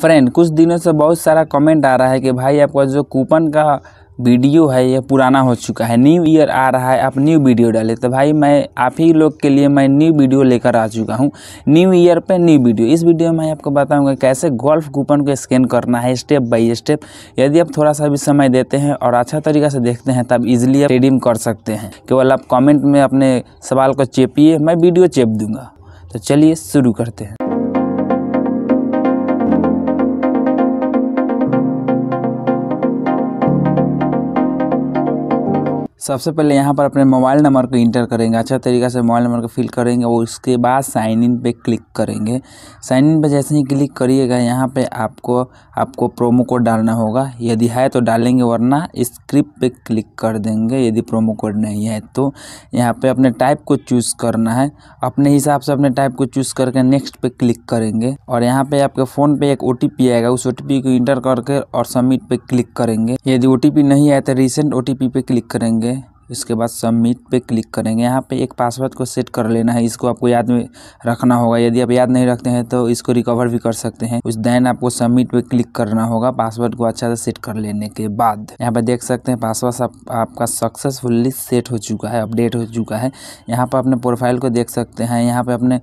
friend कुछ दिनों से बहुत सारा कमेंट आ रहा है कि भाई आपका जो कूपन का वीडियो है ये पुराना हो चुका है न्यू ईयर आ रहा है आप न्यू वीडियो डालें तो भाई मैं आप ही लोग के लिए मैं न्यू वीडियो लेकर आ चुका हूँ न्यू ईयर पे न्यू वीडियो इस वीडियो में मैं आपको बताऊंगा कैसे गोल्फ कूपन को स्कैन करना है स्टेप बाय स्टेप यदि आप थोड़ा सा भी समय देते हैं और अच्छा तरीका से देखते हैं तब इजिली आप रिडीम कर सकते हैं केवल आप कॉमेंट में अपने सवाल को चेपिए मैं वीडियो चेप दूँगा तो चलिए शुरू करते हैं सबसे पहले यहाँ पर अपने मोबाइल नंबर को इंटर करेंगे अच्छा तरीक़ा से मोबाइल नंबर को फिल करेंगे और उसके बाद साइन इन पे क्लिक करेंगे साइन इन पे जैसे ही क्लिक करिएगा यहाँ पे आपको आपको प्रोमो कोड डालना होगा यदि है तो डालेंगे वरना स्क्रिप्ट पे क्लिक कर देंगे यदि प्रोमो कोड नहीं है तो यहाँ पर अपने टाइप को चूज़ करना है अपने हिसाब से अपने टाइप को चूज़ करके नेक्स्ट पर क्लिक करेंगे और यहाँ पर आपके फ़ोन पर एक ओ आएगा उस ओ को इंटर करके और सबमिट पर क्लिक करेंगे यदि ओ नहीं आया तो रिसेंट ओ पे क्लिक करेंगे इसके बाद सबमिट पे क्लिक करेंगे यहाँ पे एक पासवर्ड को सेट कर लेना है इसको आपको याद में रखना होगा यदि आप याद नहीं रखते हैं तो इसको रिकवर भी कर सकते हैं उस दैन आपको सबमिट पे क्लिक करना होगा पासवर्ड को अच्छा से सेट कर लेने के बाद यहाँ पे देख सकते हैं पासवर्ड आप, आपका सक्सेसफुली सेट हो चुका है अपडेट हो चुका है यहाँ पर अपने प्रोफाइल को देख सकते हैं यहाँ पर अपने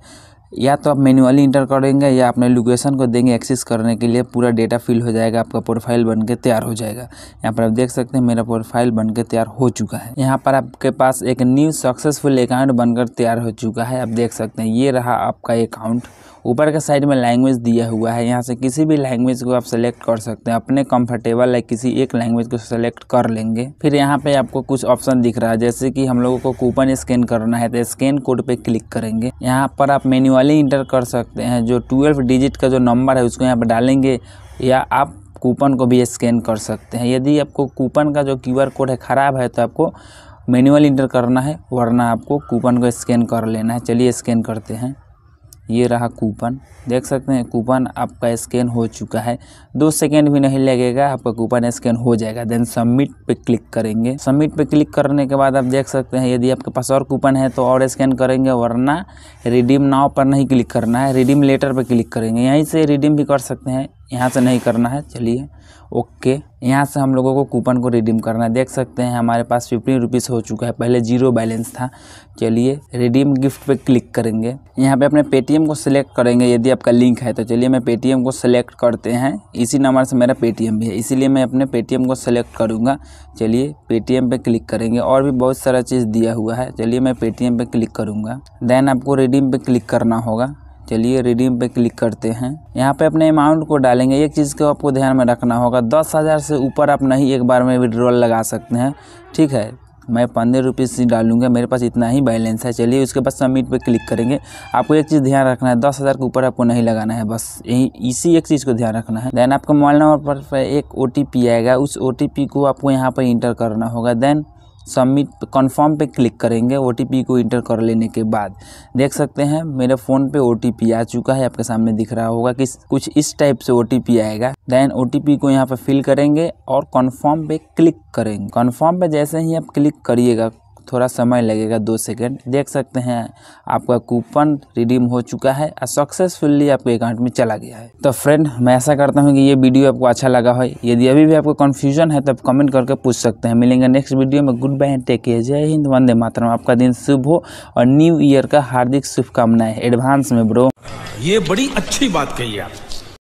या तो आप मैनुअली इंटर करेंगे या अपने लोकेशन को देंगे एक्सेस करने के लिए पूरा डेटा फिल हो जाएगा आपका प्रोफाइल बन के तैयार हो जाएगा यहाँ पर आप देख सकते हैं मेरा प्रोफाइल बन के तैयार हो चुका है यहाँ पर आपके पास एक न्यू सक्सेसफुल अकाउंट बनकर तैयार हो चुका है आप देख सकते हैं ये रहा आपका अकाउंट ऊपर के साइड में लैंग्वेज दिया हुआ है यहाँ से किसी भी लैंग्वेज को आप सेलेक्ट कर सकते हैं अपने कंफर्टेबल है किसी एक लैंग्वेज को सेलेक्ट कर लेंगे फिर यहाँ पे आपको कुछ ऑप्शन दिख रहा है जैसे कि हम लोगों को कूपन स्कैन करना है तो स्कैन कोड पे क्लिक करेंगे यहाँ पर आप मेन्यू मैनुअली इंटर कर सकते हैं जो ट्वेल्व डिजिट का जो नंबर है उसको यहाँ पर डालेंगे या आप कूपन को भी स्कैन कर सकते हैं यदि आपको कूपन का जो क्यू कोड है ख़राब है तो आपको मैनुअल इंटर करना है वरना आपको कूपन को स्कैन कर लेना है चलिए स्कैन करते हैं ये रहा कूपन देख सकते हैं कूपन आपका स्कैन हो चुका है दो सेकेंड भी नहीं लगेगा आपका कूपन स्कैन हो जाएगा देन सबमिट पे क्लिक करेंगे सबमिट पे क्लिक करने के बाद आप देख सकते हैं यदि आपके पास और कूपन है तो और स्कैन करेंगे वरना रिडीम नाव पर नहीं क्लिक करना है रिडीम लेटर पर क्लिक करेंगे यहीं से रिडीम भी कर सकते हैं यहाँ से नहीं करना है चलिए ओके यहाँ से हम लोगों को कूपन को रिडीम करना है देख सकते हैं हमारे पास फिफ्टीन रुपीज़ हो चुका है पहले जीरो बैलेंस था चलिए रिडीम गिफ्ट पे क्लिक करेंगे यहाँ पे अपने पेटीएम को सिलेक्ट करेंगे यदि आपका लिंक है तो चलिए मैं पेटीएम को सिलेक्ट करते हैं इसी नंबर से मेरा पेटीएम भी है इसीलिए मैं अपने पेटीएम को सिलेक्ट करूँगा चलिए पेटीएम पर क्लिक करेंगे और भी बहुत सारा चीज़ दिया हुआ है चलिए मैं पेटीएम पर क्लिक करूँगा देन आपको रिडीम पर क्लिक करना होगा चलिए रिडीम पे क्लिक करते हैं यहाँ पे अपने अमाउंट को डालेंगे एक चीज़ को आपको ध्यान में रखना होगा दस हज़ार से ऊपर आप नहीं एक बार में विड्रॉल लगा सकते हैं ठीक है मैं पंद्रह रुपीज़ से डालूंगा मेरे पास इतना ही बैलेंस है चलिए उसके बाद सबमिट पे क्लिक करेंगे आपको एक चीज़ ध्यान रखना है दस हज़ार के ऊपर आपको नहीं लगाना है बस यही इसी एक चीज़ को ध्यान रखना है देन आपका मोबाइल नंबर पर एक ओ आएगा उस ओ को आपको यहाँ पर इंटर करना होगा देन सबमिट कन्फर्म पे क्लिक करेंगे ओ को इंटर कर लेने के बाद देख सकते हैं मेरे फ़ोन पे ओ आ चुका है आपके सामने दिख रहा होगा कि कुछ इस टाइप से ओ आएगा देन ओ को यहाँ पर फिल करेंगे और कन्फर्म पे क्लिक करेंगे कन्फर्म पे जैसे ही आप क्लिक करिएगा थोड़ा समय लगेगा दो सेकेंड देख सकते हैं आपका कूपन रिडीम हो चुका है और सक्सेसफुल्ली आपके अकाउंट में चला गया है तो फ्रेंड मैं ऐसा करता हूँ कि ये वीडियो आपको अच्छा लगा हो यदि अभी भी आपको कन्फ्यूजन है तो आप कमेंट करके पूछ सकते हैं मिलेंगे नेक्स्ट वीडियो में good bye take care Jai Hind वंदे मातरम आपका दिन शुभ हो और न्यू ईयर का हार्दिक शुभकामनाएं एडवांस में ब्रो ये बड़ी अच्छी बात कही आप